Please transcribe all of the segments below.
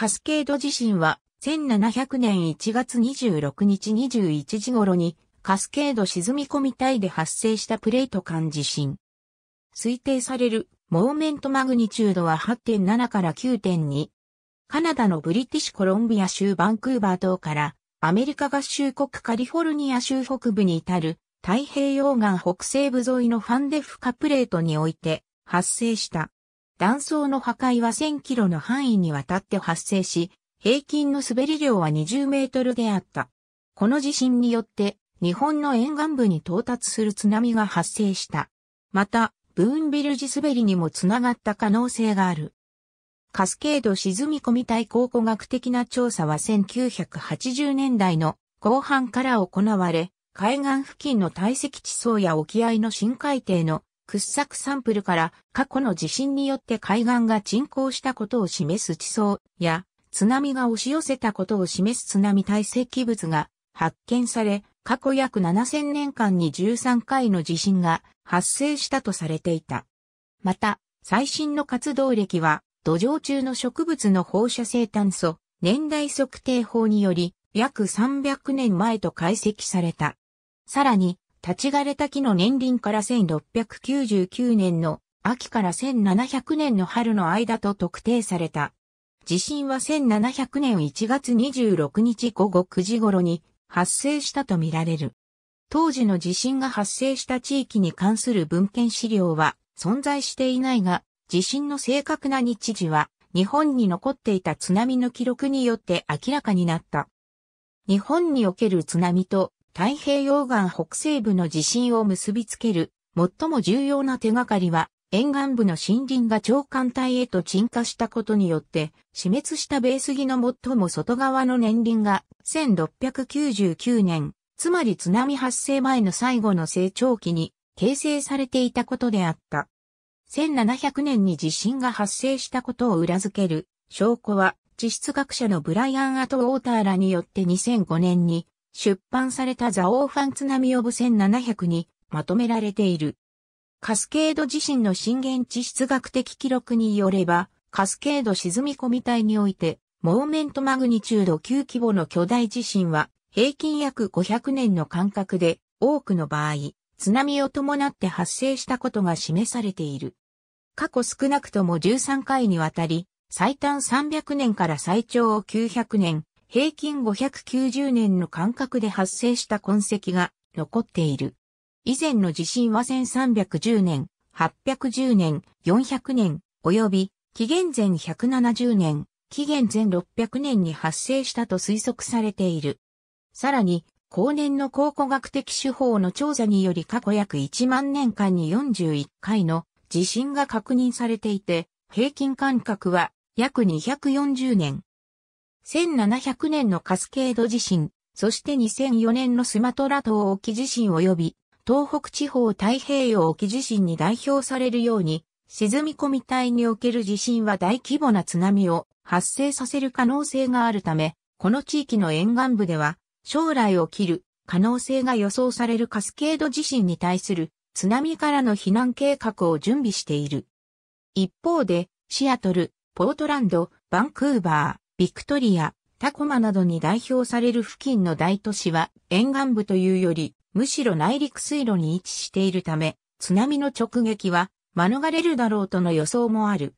カスケード地震は、1700年1月26日21時頃に、カスケード沈み込み帯で発生したプレート間地震。推定される、モーメントマグニチュードは8.7から9.2。カナダのブリティッシュコロンビア州バンクーバー島から、アメリカ合衆国カリフォルニア州北部に至る、太平洋岸北西部沿いのファンデフカプレートにおいて、発生した。断層の破壊は1000キロの範囲にわたって発生し、平均の滑り量は20メートルであった。この地震によって、日本の沿岸部に到達する津波が発生した。また、ブーンビル地滑りにもつながった可能性がある。カスケード沈み込み対考古学的な調査は1980年代の後半から行われ、海岸付近の堆積地層や沖合の深海底の掘削サンプルから過去の地震によって海岸が沈降したことを示す地層や津波が押し寄せたことを示す津波堆積物が発見され、過去約7000年間に13回の地震が発生したとされていた。また、最新の活動歴は、土壌中の植物の放射性炭素、年代測定法により、約300年前と解析された。さらに、立ち枯れた木の年輪から1699年の秋から1700年の春の間と特定された。地震は1700年1月26日午後9時頃に発生したとみられる。当時の地震が発生した地域に関する文献資料は存在していないが、地震の正確な日時は日本に残っていた津波の記録によって明らかになった。日本における津波と太平洋岸北西部の地震を結びつける、最も重要な手がかりは、沿岸部の森林が長官帯へと沈下したことによって、死滅したベース木の最も外側の年輪が、1699年、つまり津波発生前の最後の成長期に形成されていたことであった。1700年に地震が発生したことを裏付ける証拠は、地質学者のブライアン・アト・ウォーターらによって2005年に出版されたザオーファン津波オブ1700にまとめられている。カスケード自身の震源地質学的記録によれば、カスケード沈み込み帯において、モーメントマグニチュード9規模の巨大地震は、平均約500年の間隔で、多くの場合、津波を伴って発生したことが示されている。過去少なくとも13回にわたり、最短300年から最長900年、平均590年の間隔で発生した痕跡が残っている。以前の地震は1310年、810年、400年、及び紀元前170年、紀元前600年に発生したと推測されている。さらに、後年の考古学的手法の調査により過去約1万年間に41回の地震が確認されていて、平均間隔は約240年、1700年のカスケード地震、そして2004年のスマトラ島沖地震及び、東北地方太平洋沖地震に代表されるように、沈み込み帯における地震は大規模な津波を発生させる可能性があるため、この地域の沿岸部では、将来起きる可能性が予想されるカスケード地震に対する津波からの避難計画を準備している。一方で、シアトル、ポートランド、バンクーバー、ビクトリア、タコマなどに代表される付近の大都市は沿岸部というより、むしろ内陸水路に位置しているため、津波の直撃は免れるだろうとの予想もある。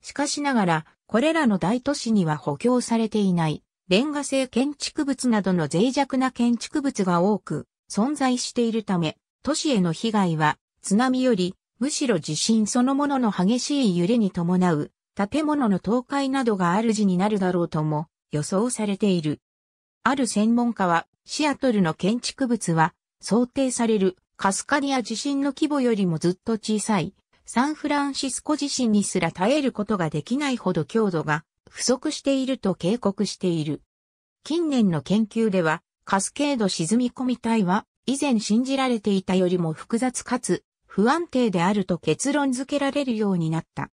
しかしながら、これらの大都市には補強されていない、レンガ製建築物などの脆弱な建築物が多く存在しているため、都市への被害は津波よりむしろ地震そのものの激しい揺れに伴う建物の倒壊などがある時になるだろうとも予想されている。ある専門家は、シアトルの建築物は、想定されるカスカニア地震の規模よりもずっと小さい、サンフランシスコ地震にすら耐えることができないほど強度が不足していると警告している。近年の研究では、カスケード沈み込み体は、以前信じられていたよりも複雑かつ不安定であると結論付けられるようになった。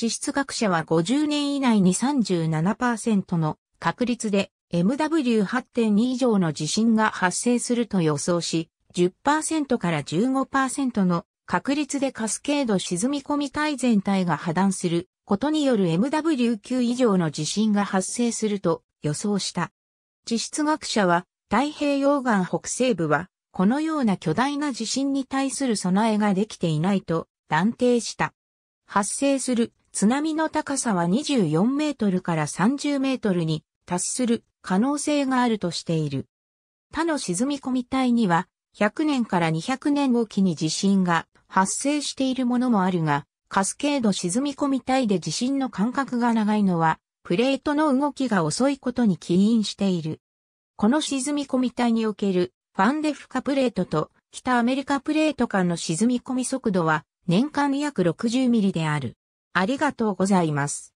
地質学者は50年以内に37%の確率で MW8.2 以上の地震が発生すると予想し、10%から15%の確率でカスケード沈み込み体全体が破断することによる MW9 以上の地震が発生すると予想した。地質学者は太平洋岸北西部はこのような巨大な地震に対する備えができていないと断定した。発生する津波の高さは24メートルから30メートルに達する可能性があるとしている。他の沈み込み帯には100年から200年おきに地震が発生しているものもあるが、カスケード沈み込み帯で地震の間隔が長いのは、プレートの動きが遅いことに起因している。この沈み込み帯におけるファンデフカプレートと北アメリカプレート間の沈み込み速度は年間約60ミリである。ありがとうございます。